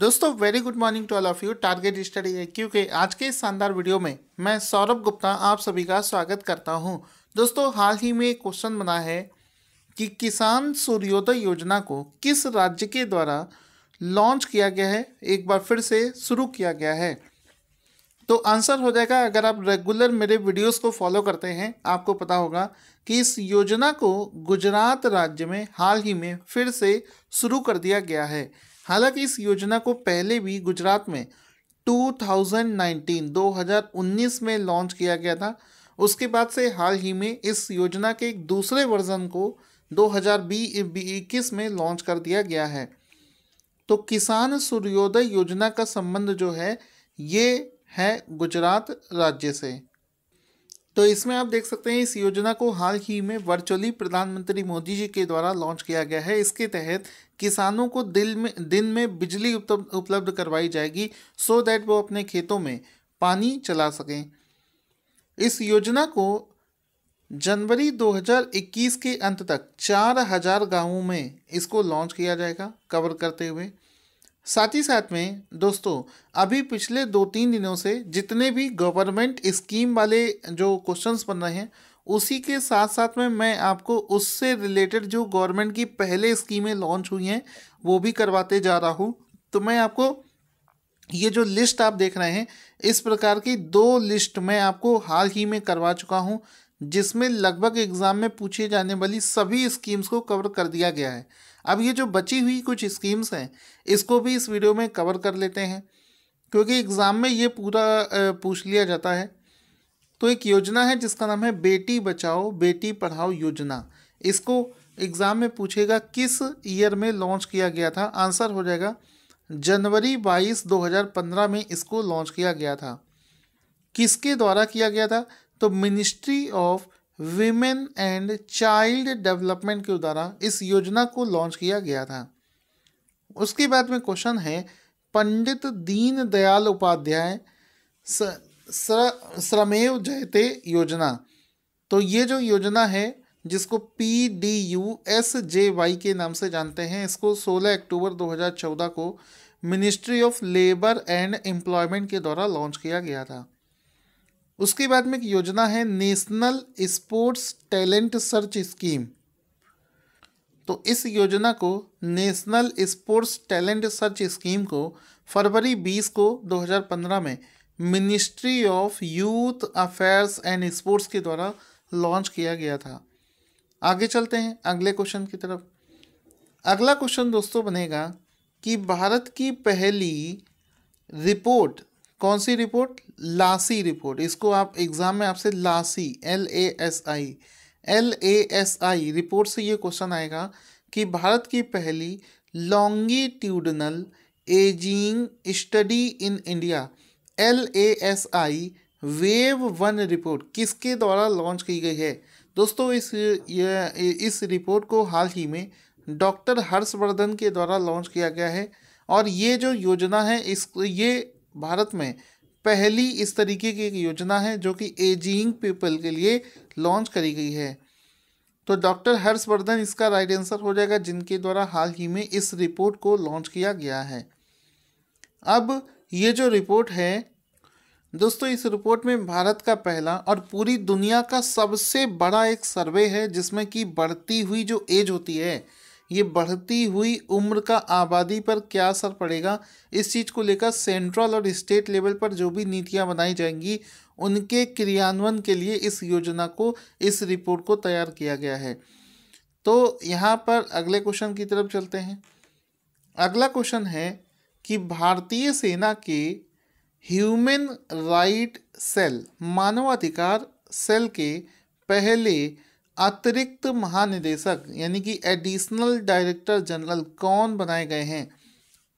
दोस्तों very good morning to all of you target study है क्योंकि आज के इस शानदार वीडियो में मैं सौरभ गुप्ता आप सभी का स्वागत करता हूं दोस्तों हाल ही में क्वेश्चन बना है कि किसान सूर्योदय योजना को किस राज्य के द्वारा लॉन्च किया गया है एक बार फिर से शुरू किया गया है तो आंसर हो जाएगा अगर आप रेगुलर मेरे वीडियोज़ को फॉलो करते हैं आपको पता होगा कि इस योजना को गुजरात राज्य में हाल ही में फिर से शुरू कर दिया गया है हालांकि इस योजना को पहले भी गुजरात में 2019 2019 में लॉन्च किया गया था उसके बाद से हाल ही में इस योजना के एक दूसरे वर्जन को 2021 में लॉन्च कर दिया गया है तो किसान सूर्योदय योजना का संबंध जो है ये है गुजरात राज्य से तो इसमें आप देख सकते हैं इस योजना को हाल ही में वर्चुअली प्रधानमंत्री मोदी जी के द्वारा लॉन्च किया गया है इसके तहत किसानों को दिल में दिन में बिजली उपलब्ध करवाई जाएगी सो दैट वो अपने खेतों में पानी चला सकें इस योजना को जनवरी 2021 के अंत तक 4000 गाँवों में इसको लॉन्च किया जाएगा कवर करते हुए साथ ही साथ में दोस्तों अभी पिछले दो तीन दिनों से जितने भी गवर्नमेंट स्कीम वाले जो क्वेश्चंस बन रहे हैं उसी के साथ साथ में मैं आपको उससे रिलेटेड जो गवर्नमेंट की पहले स्कीमें लॉन्च हुई हैं वो भी करवाते जा रहा हूँ तो मैं आपको ये जो लिस्ट आप देख रहे हैं इस प्रकार की दो लिस्ट मैं आपको हाल ही में करवा चुका हूँ जिसमें लगभग एग्ज़ाम में पूछे जाने वाली सभी स्कीम्स को कवर कर दिया गया है अब ये जो बची हुई कुछ स्कीम्स हैं इसको भी इस वीडियो में कवर कर लेते हैं क्योंकि एग्ज़ाम में ये पूरा पूछ लिया जाता है तो एक योजना है जिसका नाम है बेटी बचाओ बेटी पढ़ाओ योजना इसको एग्ज़ाम में पूछेगा किस ईयर में लॉन्च किया गया था आंसर हो जाएगा जनवरी 22 2015 में इसको लॉन्च किया गया था किसके द्वारा किया गया था तो ministry of women and child development के द्वारा इस योजना को लॉन्च किया गया था उसके बाद में क्वेश्चन है पंडित दीनदयाल उपाध्याय स्र श्रमेव जयते योजना तो ये जो योजना है जिसको P D U S J Y के नाम से जानते हैं इसको 16 अक्टूबर 2014 को ministry of labour and employment के द्वारा लॉन्च किया गया था उसके बाद में एक योजना है national sports talent search scheme तो इस योजना को national sports talent search scheme को फरवरी 20 को 2015 में ministry of youth affairs and sports के द्वारा लॉन्च किया गया था आगे चलते हैं अगले क्वेश्चन की तरफ अगला क्वेश्चन दोस्तों बनेगा कि भारत की पहली रिपोर्ट कौन सी रिपोर्ट लासी रिपोर्ट इसको आप एग्ज़ाम में आपसे LASI L A S I L A S I report से ये क्वेश्चन आएगा कि भारत की पहली longitudinal ageing study in India L A S I wave one report किसके द्वारा लॉन्च की गई है दोस्तों इस ये, इस रिपोर्ट को हाल ही में डॉक्टर हर्षवर्धन के द्वारा लॉन्च किया गया है और ये जो योजना है इस ये भारत में पहली इस तरीके की एक योजना है जो कि एजिंग पीपल के लिए लॉन्च करी गई है तो डॉक्टर हर्षवर्धन इसका राइट आंसर हो जाएगा जिनके द्वारा हाल ही में इस रिपोर्ट को लॉन्च किया गया है अब ये जो रिपोर्ट है दोस्तों इस रिपोर्ट में भारत का पहला और पूरी दुनिया का सबसे बड़ा एक सर्वे है जिसमें कि बढ़ती हुई जो एज होती है ये बढ़ती हुई उम्र का आबादी पर क्या असर पड़ेगा इस चीज़ को लेकर सेंट्रल और स्टेट लेवल पर जो भी नीतियाँ बनाई जाएंगी उनके क्रियान्वयन के लिए इस योजना को इस रिपोर्ट को तैयार किया गया है तो यहाँ पर अगले क्वेश्चन की तरफ चलते हैं अगला क्वेश्चन है कि भारतीय सेना के ह्यूमन राइट सेल मानवाधिकार सेल के पहले अतिरिक्त महानिदेशक यानी कि एडिशनल डायरेक्टर जनरल कौन बनाए गए हैं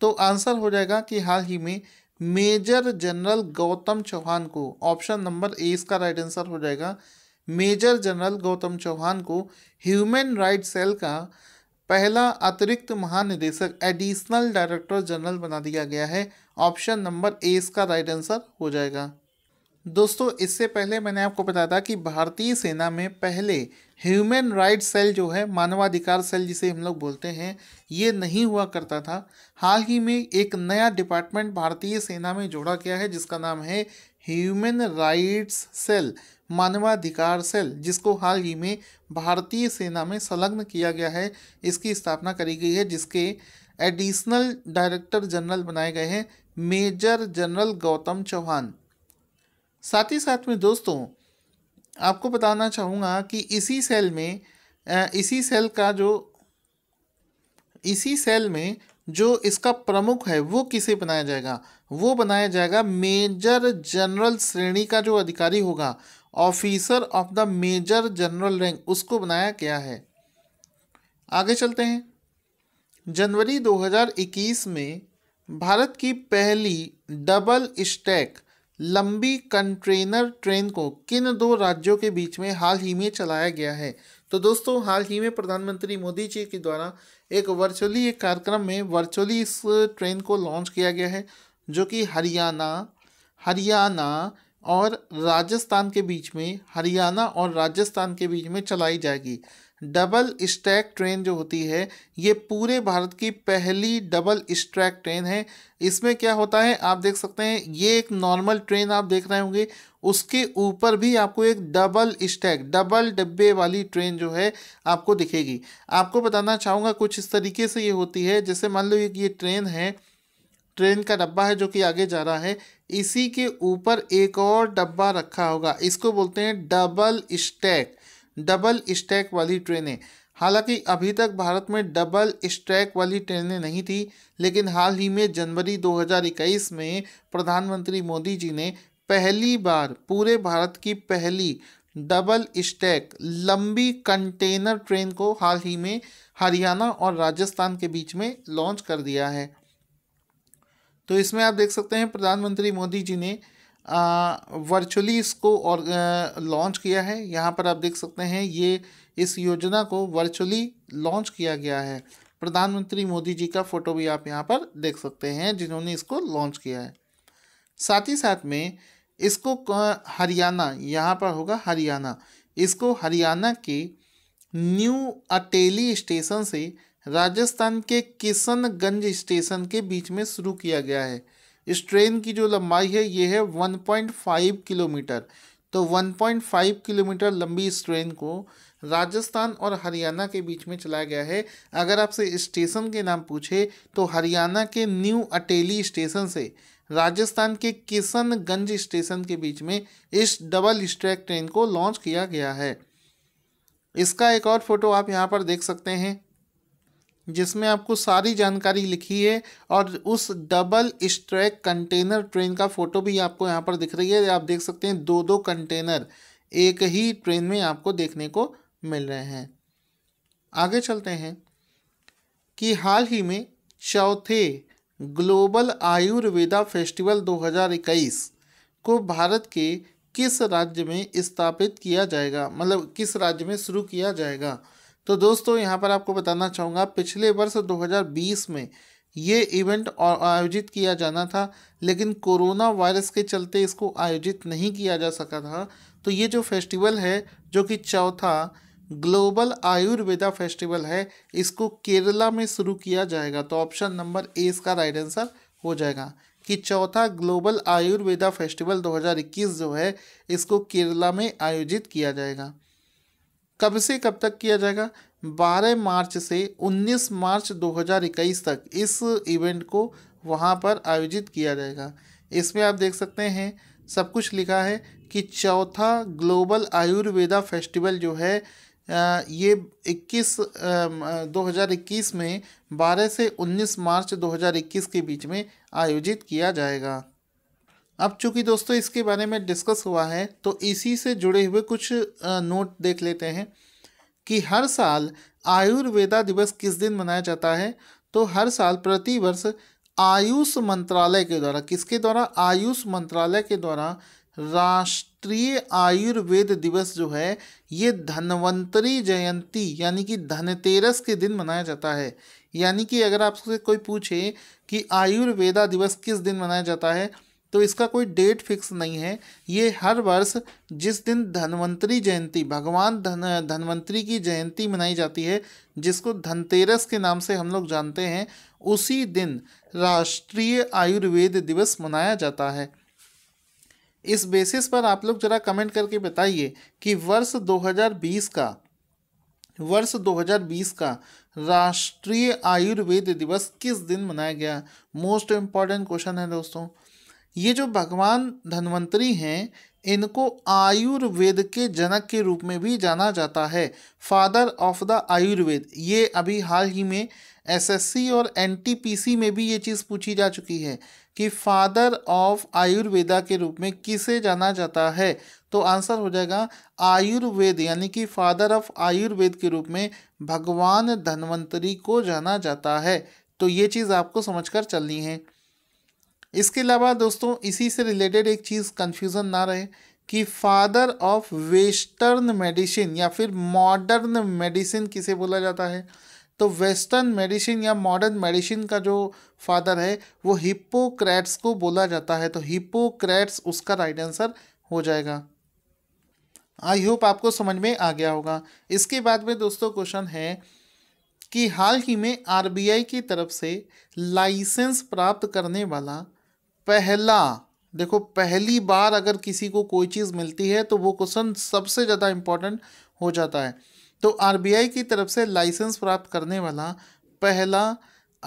तो आंसर हो जाएगा कि हाल ही में मेजर जनरल गौतम चौहान को ऑप्शन नंबर ए इसका राइट आंसर हो जाएगा मेजर जनरल गौतम चौहान को ह्यूमन राइट सेल का पहला अतिरिक्त महानिदेशक एडिशनल डायरेक्टर जनरल बना दिया गया है ऑप्शन नंबर ए इसका राइट आंसर हो जाएगा दोस्तों इससे पहले मैंने आपको बताया था कि भारतीय सेना में पहले ह्यूमन राइट सेल जो है मानवाधिकार सेल जिसे हम लोग बोलते हैं ये नहीं हुआ करता था हाल ही में एक नया डिपार्टमेंट भारतीय सेना में जोड़ा गया है जिसका नाम है ह्यूमन राइट्स सेल मानवाधिकार सेल जिसको हाल ही में भारतीय सेना में संलग्न किया गया है इसकी स्थापना करी गई है जिसके एडिशनल डायरेक्टर जनरल बनाए गए हैं मेजर जनरल गौतम चौहान साथ ही साथ में दोस्तों आपको बताना चाहूँगा कि इसी सेल में इसी सेल का जो इसी सेल में जो इसका प्रमुख है वो किसे बनाया जाएगा वो बनाया जाएगा मेजर जनरल श्रेणी का जो अधिकारी होगा officer of the major general rank उसको बनाया गया है आगे चलते हैं जनवरी 2021 में भारत की पहली डबल स्टैक लंबी कंट्रेनर ट्रेन को किन दो राज्यों के बीच में हाल ही में चलाया गया है तो दोस्तों हाल ही में प्रधानमंत्री मोदी जी के द्वारा एक वर्चुअली एक कार्यक्रम में वर्चुअली इस ट्रेन को लॉन्च किया गया है जो कि हरियाणा हरियाणा और राजस्थान के बीच में हरियाणा और राजस्थान के बीच में चलाई जाएगी डबल स्ट्रैक ट्रेन जो होती है ये पूरे भारत की पहली डबल स्ट्रैक ट्रेन है इसमें क्या होता है आप देख सकते हैं ये एक नॉर्मल ट्रेन आप देख रहे होंगे उसके ऊपर भी आपको एक डबल स्टैक डबल डब्बे वाली ट्रेन जो है आपको दिखेगी आपको बताना चाहूँगा कुछ इस तरीके से ये होती है जैसे मान लो ये ट्रेन है ट्रेन का डब्बा है जो कि आगे जा रहा है इसी के ऊपर एक और डब्बा रखा होगा इसको बोलते हैं डबल स्टैक डबल स्टैक वाली ट्रेनें हालांकि अभी तक भारत में डबल स्ट्रैक वाली ट्रेनें नहीं थी लेकिन हाल ही में जनवरी 2021 में प्रधानमंत्री मोदी जी ने पहली बार पूरे भारत की पहली डबल स्टैक लंबी कंटेनर ट्रेन को हाल ही में हरियाणा और राजस्थान के बीच में लॉन्च कर दिया है तो इसमें आप देख सकते हैं प्रधानमंत्री मोदी जी ने वर्चुअली इसको और लॉन्च किया है यहाँ पर आप देख सकते हैं ये इस योजना को वर्चुअली लॉन्च किया गया है प्रधानमंत्री मोदी जी का फ़ोटो भी आप यहाँ पर देख सकते हैं जिन्होंने इसको लॉन्च किया है साथ ही साथ में इसको हरियाणा यहाँ पर होगा हरियाणा इसको हरियाणा के न्यू अटेली स्टेशन से राजस्थान के किशनगंज स्टेशन के बीच में शुरू किया गया है इस ट्रेन की जो लंबाई है ये है 1.5 किलोमीटर तो 1.5 किलोमीटर लंबी इस ट्रेन को राजस्थान और हरियाणा के बीच में चलाया गया है अगर आपसे स्टेशन के नाम पूछे तो हरियाणा के न्यू अटेली स्टेशन से राजस्थान के किशनगंज स्टेशन के बीच में इस डबल स्ट्रैक ट्रेन को लॉन्च किया गया है इसका एक और फोटो आप यहाँ पर देख सकते हैं जिसमें आपको सारी जानकारी लिखी है और उस डबल स्ट्रैक कंटेनर ट्रेन का फ़ोटो भी आपको यहाँ पर दिख रही है आप देख सकते हैं दो दो कंटेनर एक ही ट्रेन में आपको देखने को मिल रहे हैं आगे चलते हैं कि हाल ही में चौथे ग्लोबल आयुर्वेदा फेस्टिवल 2021 को भारत के किस राज्य में स्थापित किया जाएगा मतलब किस राज्य में शुरू किया जाएगा तो दोस्तों यहाँ पर आपको बताना चाहूँगा पिछले वर्ष 2020 में ये इवेंट आयोजित किया जाना था लेकिन कोरोना वायरस के चलते इसको आयोजित नहीं किया जा सका था तो ये जो फेस्टिवल है जो कि चौथा ग्लोबल आयुर्वेदा फेस्टिवल है इसको केरला में शुरू किया जाएगा तो ऑप्शन नंबर ए इसका राइट आंसर हो जाएगा कि चौथा ग्लोबल आयुर्वेदा फेस्टिवल 2021 जो है इसको केरला में आयोजित किया जाएगा कब से कब तक किया जाएगा 12 मार्च से 19 मार्च 2021 तक इस इवेंट को वहाँ पर आयोजित किया जाएगा इसमें आप देख सकते हैं सब कुछ लिखा है कि चौथा ग्लोबल आयुर्वेदा फेस्टिवल जो है ये 21 2021 में 12 से 19 मार्च 2021 के बीच में आयोजित किया जाएगा अब चूंकि दोस्तों इसके बारे में डिस्कस हुआ है तो इसी से जुड़े हुए कुछ नोट देख लेते हैं कि हर साल आयुर्वेदा दिवस किस दिन मनाया जाता है तो हर साल प्रतिवर्ष आयुष मंत्रालय के द्वारा किसके द्वारा आयुष मंत्रालय के द्वारा राष्ट्रीय आयुर्वेद दिवस जो है ये धनवंतरी जयंती यानी कि धनतेरस के दिन मनाया जाता है यानी कि अगर आपसे कोई पूछे कि आयुर्वेदा दिवस किस दिन मनाया जाता है तो इसका कोई डेट फिक्स नहीं है ये हर वर्ष जिस दिन धनवंतरी जयंती भगवान धन धनवंतरी की जयंती मनाई जाती है जिसको धनतेरस के नाम से हम लोग जानते हैं उसी दिन राष्ट्रीय आयुर्वेद दिवस मनाया जाता है इस बेसिस पर आप लोग जरा कमेंट करके बताइए कि वर्ष 2020 का वर्ष 2020 का राष्ट्रीय आयुर्वेद दिवस किस दिन मनाया गया मोस्ट इम्पॉर्टेंट क्वेश्चन है दोस्तों ये जो भगवान धन्वंतरी हैं इनको आयुर्वेद के जनक के रूप में भी जाना जाता है फादर ऑफ द आयुर्वेद ये अभी हाल ही में एसएससी और एनटीपीसी में भी ये चीज़ पूछी जा चुकी है कि फादर ऑफ आयुर्वेदा के रूप में किसे जाना जाता है तो आंसर हो जाएगा आयुर्वेद यानी कि फादर ऑफ आयुर्वेद के रूप में भगवान धन्वंतरी को जाना जाता है तो ये चीज़ आपको समझ चलनी है इसके अलावा दोस्तों इसी से रिलेटेड एक चीज़ कन्फ्यूज़न ना रहे कि फादर ऑफ वेस्टर्न मेडिसिन या फिर मॉडर्न मेडिसिन किसे बोला जाता है तो वेस्टर्न मेडिसिन या मॉडर्न मेडिसिन का जो फादर है वो हिप्पोक्रेट्स को बोला जाता है तो हिप्पोक्रेट्स उसका राइट आंसर हो जाएगा आई होप आपको समझ में आ गया होगा इसके बाद में दोस्तों क्वेश्चन है कि हाल ही में आरबीआई की तरफ से लाइसेंस प्राप्त करने वाला पहला देखो पहली बार अगर किसी को कोई चीज़ मिलती है तो वो क्वेश्चन सबसे ज़्यादा इम्पोर्टेंट हो जाता है तो आरबीआई की तरफ से लाइसेंस प्राप्त करने वाला पहला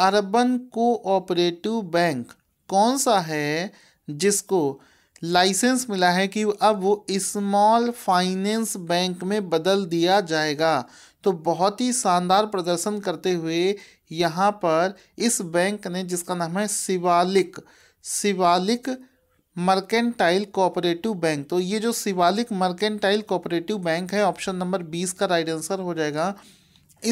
अरबन कोऑपरेटिव बैंक कौन सा है जिसको लाइसेंस मिला है कि अब वो स्मॉल फाइनेंस बैंक में बदल दिया जाएगा तो बहुत ही शानदार प्रदर्शन करते हुए यहाँ पर इस बैंक ने जिसका नाम है Shivalik Shivalik mercantile cooperative bank तो ये जो शिवालिक मर्केंटाइल कोऑपरेटिव बैंक है ऑप्शन नंबर बीस का राइट आंसर हो जाएगा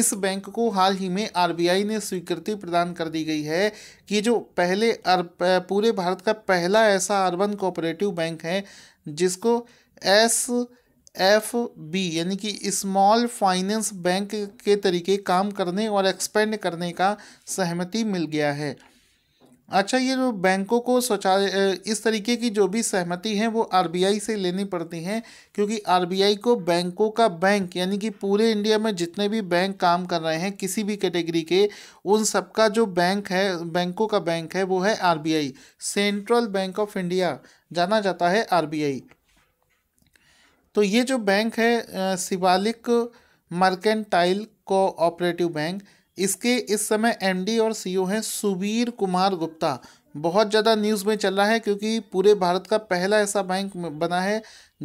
इस बैंक को हाल ही में आरबीआई ने स्वीकृति प्रदान कर दी गई है कि जो पहले अर पूरे भारत का पहला ऐसा अर्बन कोऑपरेटिव बैंक है जिसको एस एफ बी यानी कि स्मॉल फाइनेंस बैंक के तरीके काम करने और एक्सपेंड करने का सहमति मिल गया है अच्छा ये जो बैंकों को स्वचालित इस तरीके की जो भी सहमति है वो आरबीआई से लेनी पड़ती हैं क्योंकि आरबीआई को बैंकों का बैंक यानी कि पूरे इंडिया में जितने भी बैंक काम कर रहे हैं किसी भी कैटेगरी के उन सबका जो बैंक है बैंकों का बैंक है वो है RBI central bank of India जाना जाता है आर तो ये जो बैंक है शिवालिक मर्केंटाइल कोऑपरेटिव बैंक इसके इस समय एमडी और सीईओ हैं सुबीर कुमार गुप्ता बहुत ज़्यादा न्यूज़ में चल रहा है क्योंकि पूरे भारत का पहला ऐसा बैंक बना है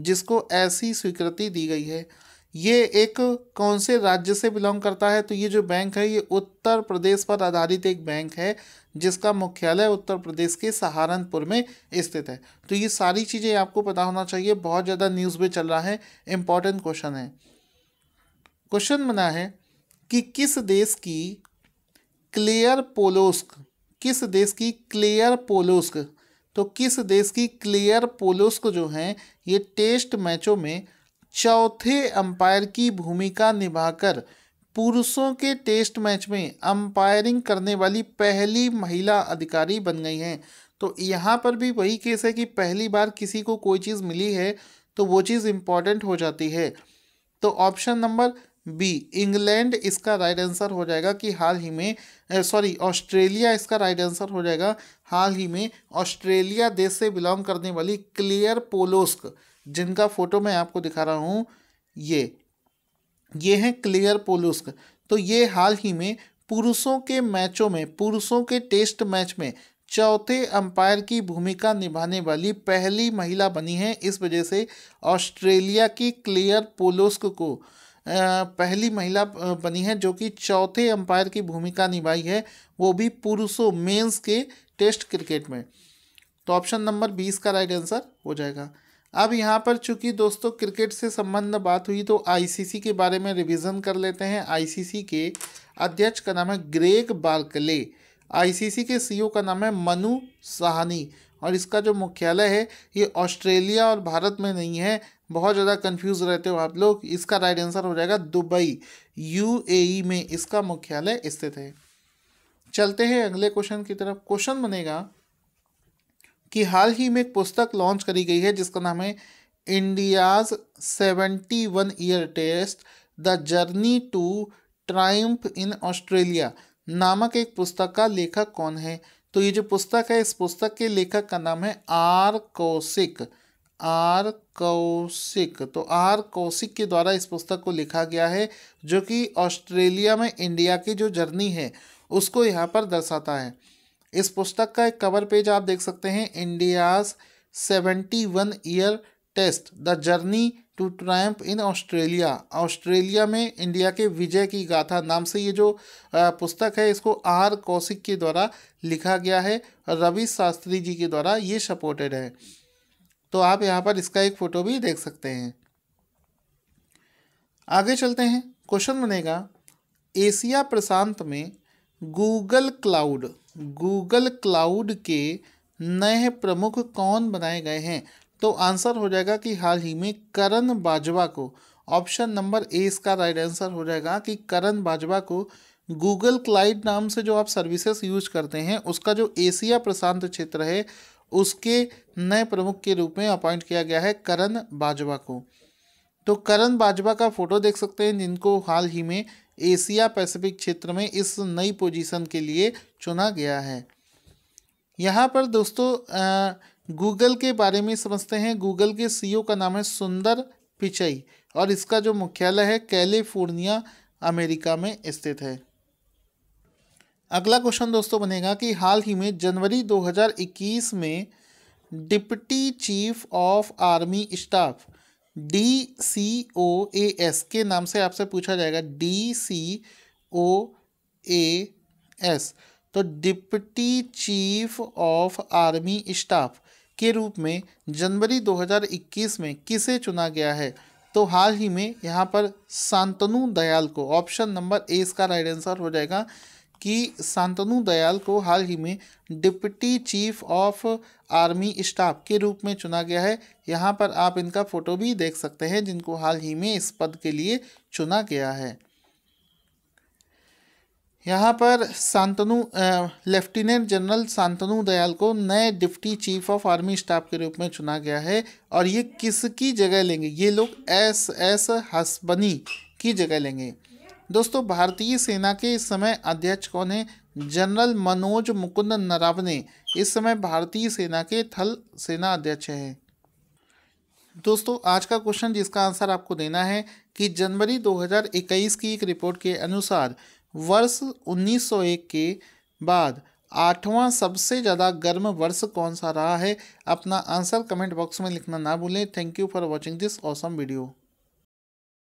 जिसको ऐसी स्वीकृति दी गई है ये एक कौन से राज्य से बिलोंग करता है तो ये जो बैंक है ये उत्तर प्रदेश पर आधारित एक बैंक है जिसका मुख्यालय उत्तर प्रदेश के सहारनपुर में स्थित है तो ये सारी चीज़ें आपको पता होना चाहिए बहुत ज़्यादा न्यूज़ में चल रहा है इम्पॉर्टेंट क्वेश्चन है क्वेश्चन बना है कि किस देश की क्लेयर पोलोस्क किस देश की क्लियर पोलोस्क तो किस देश की क्लियर पोलोस्क जो हैं ये टेस्ट मैचों में चौथे अंपायर की भूमिका निभाकर पुरुषों के टेस्ट मैच में अंपायरिंग करने वाली पहली महिला अधिकारी बन गई हैं तो यहाँ पर भी वही केस है कि पहली बार किसी को कोई चीज़ मिली है तो वो चीज़ इम्पॉर्टेंट हो जाती है तो ऑप्शन नंबर बी इंग्लैंड इसका राइट आंसर हो जाएगा कि हाल ही में सॉरी ऑस्ट्रेलिया इसका राइट आंसर हो जाएगा हाल ही में ऑस्ट्रेलिया देश से बिलोंग करने वाली क्लियर पोलोस्क जिनका फोटो मैं आपको दिखा रहा हूँ ये ये हैं क्लियर पोलोस्क तो ये हाल ही में पुरुषों के मैचों में पुरुषों के टेस्ट मैच में चौथे अंपायर की भूमिका निभाने वाली पहली महिला बनी है इस वजह से ऑस्ट्रेलिया की क्लियर पोलोस्क को पहली महिला बनी है जो कि चौथे अंपायर की भूमिका निभाई है वो भी पुरुषों मेंस के टेस्ट क्रिकेट में तो ऑप्शन नंबर बीस का राइट आंसर हो जाएगा अब यहाँ पर चूंकि दोस्तों क्रिकेट से संबंध बात हुई तो आईसीसी के बारे में रिवीजन कर लेते हैं आईसीसी के अध्यक्ष का नाम है ग्रेग बार्कले आईसीसी के सीईओ e का नाम है मनु साहनी और इसका जो मुख्यालय है ये ऑस्ट्रेलिया और भारत में नहीं है बहुत ज़्यादा कंफ्यूज रहते हो आप लोग इसका राइट आंसर हो जाएगा दुबई यूएई e में इसका मुख्यालय स्थित है चलते हैं अगले क्वेश्चन की तरफ क्वेश्चन बनेगा कि हाल ही में एक पुस्तक लॉन्च करी गई है जिसका नाम है India's seventy one year test the journey to triumph in Australia नामक एक पुस्तक का लेखक कौन है तो ये जो पुस्तक है इस पुस्तक के लेखक का नाम है आर कौशिक आर कौशिक तो आर कौशिक के द्वारा इस पुस्तक को लिखा गया है जो कि ऑस्ट्रेलिया में इंडिया की जो जर्नी है उसको यहाँ पर दर्शाता है इस पुस्तक का एक कवर पेज आप देख सकते हैं India's seventy one year test the journey to triumph in Australia Australia में इंडिया के विजय की गाथा नाम से ये जो पुस्तक है इसको आर कौशिक के द्वारा लिखा गया है रवि शास्त्री जी के द्वारा ये सपोर्टेड है तो आप यहाँ पर इसका एक फ़ोटो भी देख सकते हैं आगे चलते हैं क्वेश्चन बनेगा एशिया प्रशांत में गूगल क्लाउड गूगल क्लाउड के नए प्रमुख कौन बनाए गए हैं तो आंसर हो जाएगा कि हाल ही में करण बाजवा को ऑप्शन नंबर ए इसका राइट आंसर हो जाएगा कि करण बाजवा को गूगल क्लाइड नाम से जो आप सर्विसेज यूज करते हैं उसका जो एशिया प्रशांत क्षेत्र है उसके नए प्रमुख के रूप में अपॉइंट किया गया है करण बाजवा को तो करण बाजवा का फोटो देख सकते हैं जिनको हाल ही में एशिया पैसिफिक क्षेत्र में इस नई पोजीशन के लिए चुना गया है यहाँ पर दोस्तों गूगल के बारे में समझते हैं गूगल के सीईओ e का नाम है सुंदर पिचई और इसका जो मुख्यालय है कैलिफोर्निया अमेरिका में स्थित है अगला क्वेश्चन दोस्तों बनेगा कि हाल ही में जनवरी 2021 में deputy chief of army staff D C O A S के नाम से आपसे पूछा जाएगा D C O A S तो deputy chief of army staff के रूप में जनवरी 2021 में किसे चुना गया है तो हाल ही में यहाँ पर शांतनु दयाल को ऑप्शन नंबर ए इसका राइट आंसर हो जाएगा कि शांतनु दयाल को हाल ही में deputy chief of army staff के रूप में चुना गया है यहाँ पर आप इनका फोटो भी देख सकते हैं जिनको हाल ही में इस पद के लिए चुना गया है यहाँ पर शांतनु लेफ्टिनेंट जनरल शांतनु दयाल को नए deputy chief of army staff के रूप में चुना गया है और ये किसकी जगह लेंगे ये लोग एस एस हसबनी की जगह लेंगे दोस्तों भारतीय सेना के इस समय अध्यक्ष कौन है जनरल मनोज मुकुंद नरावने इस समय भारतीय सेना के थल सेना अध्यक्ष हैं दोस्तों आज का क्वेश्चन जिसका आंसर आपको देना है कि जनवरी 2021 की एक रिपोर्ट के अनुसार वर्ष 1901 के बाद आठवां सबसे ज़्यादा गर्म वर्ष कौन सा रहा है अपना आंसर कमेंट बॉक्स में लिखना ना भूलें thank you for watching this awesome video